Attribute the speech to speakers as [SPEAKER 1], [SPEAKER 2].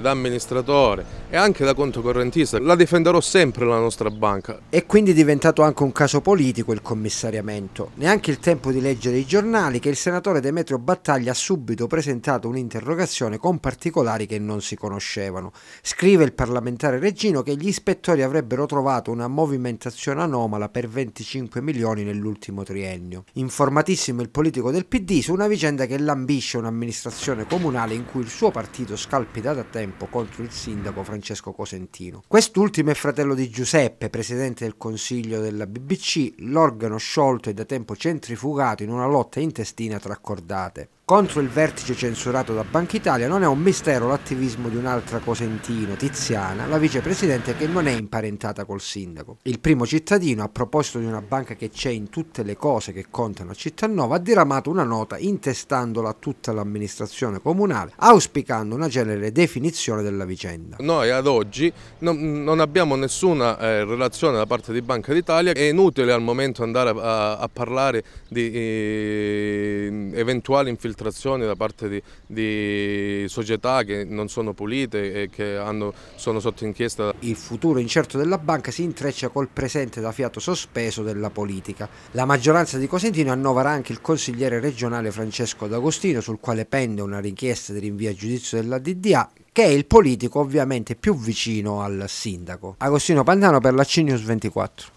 [SPEAKER 1] da amministratore e anche da conto correntista, la difenderò sempre la nostra banca.
[SPEAKER 2] È quindi diventato anche un caso politico il commissariamento. Neanche il tempo di leggere i giornali che il senatore Demetrio Battaglia ha subito presentato un'interrogazione con particolari che non si conoscevano. Scrive il parlamentare Reggino che gli ispettori avrebbero trovato una movimentazione anomala per 25 milioni nell'ultimo triennio. Informatissimo il politico del PD su una vicenda che lambisce un'amministrazione comunale in cui il suo partito scalpita da tempo tempo contro il sindaco Francesco Cosentino. Quest'ultimo è fratello di Giuseppe, presidente del consiglio della BBC, l'organo sciolto e da tempo centrifugato in una lotta intestina tra cordate. Contro il vertice censurato da Banca Italia non è un mistero l'attivismo di un'altra cosentino, Tiziana, la vicepresidente che non è imparentata col sindaco. Il primo cittadino, a proposito di una banca che c'è in tutte le cose che contano a Cittanova, ha diramato una nota intestandola a tutta l'amministrazione comunale, auspicando una genere definizione della vicenda.
[SPEAKER 1] Noi ad oggi non, non abbiamo nessuna eh, relazione da parte di Banca d'Italia, è inutile al momento andare a, a parlare di... Eh, eventuali infiltrazioni da parte di, di, società che non sono pulite e che hanno, sono sotto inchiesta. Il futuro
[SPEAKER 2] incerto della banca si intreccia col presente da fiato sospeso della politica. La maggioranza di Cosentino annovera anche il consigliere regionale Francesco D'Agostino sul quale pende una richiesta di rinvio a giudizio della DDA che è il politico ovviamente più vicino al sindaco. Agostino Pantano per la CNews 24.